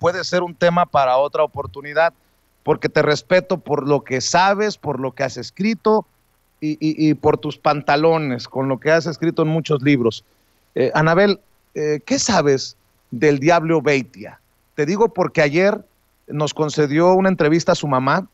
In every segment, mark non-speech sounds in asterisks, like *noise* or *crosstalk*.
puede ser un tema para otra oportunidad, porque te respeto por lo que sabes, por lo que has escrito y, por tus pantalones, con lo que has escrito en muchos libros. Eh, Anabel, eh, ¿qué sabes del diablo Beitia? Te digo porque ayer nos concedió una entrevista a su mamá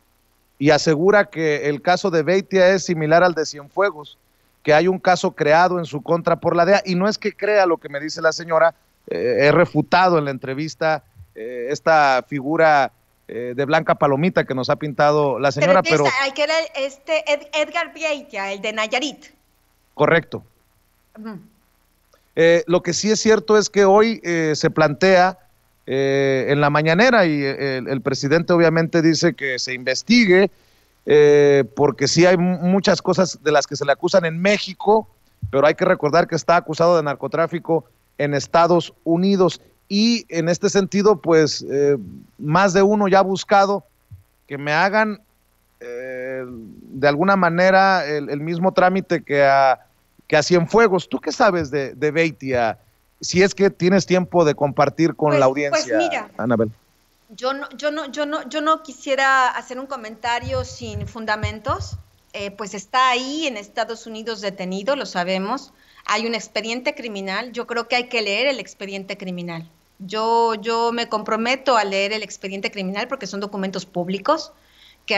y asegura que el caso de Beitia es similar al de Cienfuegos, que hay un caso creado en su contra por la DEA. Y no es que crea lo que me dice la señora, eh, he refutado en la entrevista eh, esta figura eh, de blanca palomita que nos ha pintado la señora. Pero, hay que era este Edgar Vieja, el de Nayarit. Correcto. Eh, lo que sí es cierto es que hoy se plantea en la mañanera y el, el, presidente obviamente dice que se investigue porque sí hay muchas cosas de las que se le acusan en México, pero hay que recordar que está acusado de narcotráfico en Estados Unidos y en este sentido, pues eh, más de uno ya ha buscado que me hagan eh, de alguna manera el, mismo trámite que a, que Cienfuegos. ¿Tú qué sabes de, de Beitia? Si es que tienes tiempo de compartir con pues, la pues audiencia, pues mira, Anabel. Yo no, yo, no, yo, no, yo no quisiera hacer un comentario sin fundamentos. Eh, pues está ahí en Estados Unidos detenido, lo sabemos. Hay un expediente criminal. Yo creo que hay que leer el expediente criminal. Yo, yo me comprometo a leer el expediente criminal porque son documentos públicos, que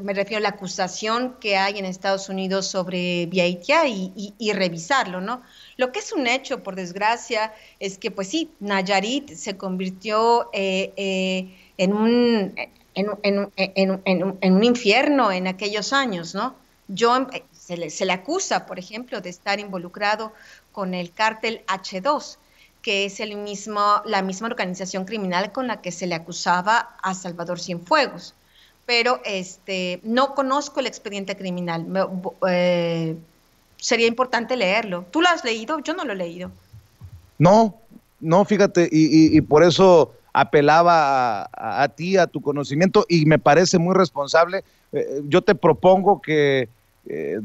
me refiero a la acusación que hay en Estados Unidos sobre Viaitia y, revisarlo, ¿no? Lo que es un hecho, por desgracia, es que, pues sí, Nayarit se convirtió eh, eh, en, un, en, un infierno en aquellos años, ¿no? Yo, eh, se, le, se le acusa, por ejemplo, de estar involucrado con el cártel H2, que es el mismo, la misma organización criminal con la que se le acusaba a Salvador Cienfuegos. Pero este, no conozco el expediente criminal. Eh, sería importante leerlo. ¿Tú lo has leído? Yo no lo he leído. No, no, fíjate, y, por eso apelaba a, ti, a tu conocimiento, y me parece muy responsable. Eh, yo te propongo que, eh,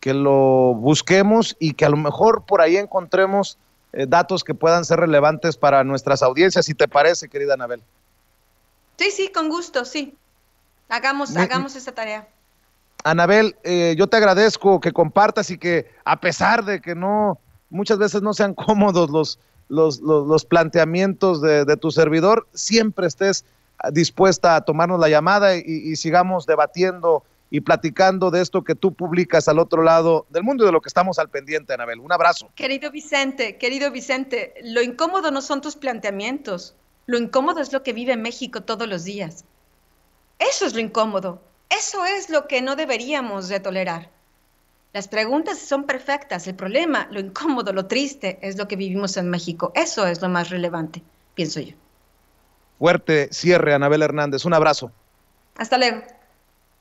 que lo busquemos y que a lo mejor por ahí encontremos eh, datos que puedan ser relevantes para nuestras audiencias, si te parece, querida Anabel. Sí, sí, con gusto, sí. Hagamos, hagamos esa tarea. Anabel, eh, yo te agradezco que compartas y que a pesar de que no, muchas veces no sean *laughs* cómodos los, los, los, planteamientos de, tu servidor, siempre estés ah, dispuesta a tomarnos la llamada y, y sigamos debatiendo y platicando de esto que tú publicas al otro lado del mundo y de lo que estamos al pendiente, Anabel. Un abrazo. Querido Vicente, querido Vicente, lo incómodo no son tus planteamientos, lo incómodo es lo que vive México todos los días. Eso es lo incómodo, eso es lo que no deberíamos de tolerar. Las preguntas son perfectas, el problema, lo incómodo, lo triste es lo que vivimos en México. Eso es lo más relevante, pienso yo. Fuerte cierre, Anabel Hernández. Un abrazo. Hasta luego.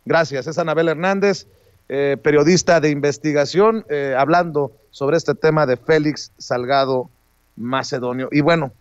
Gracias. Es Anabel Hernández, eh, periodista de investigación, eh, hablando sobre este tema de Félix Salgado Macedonio. Y bueno,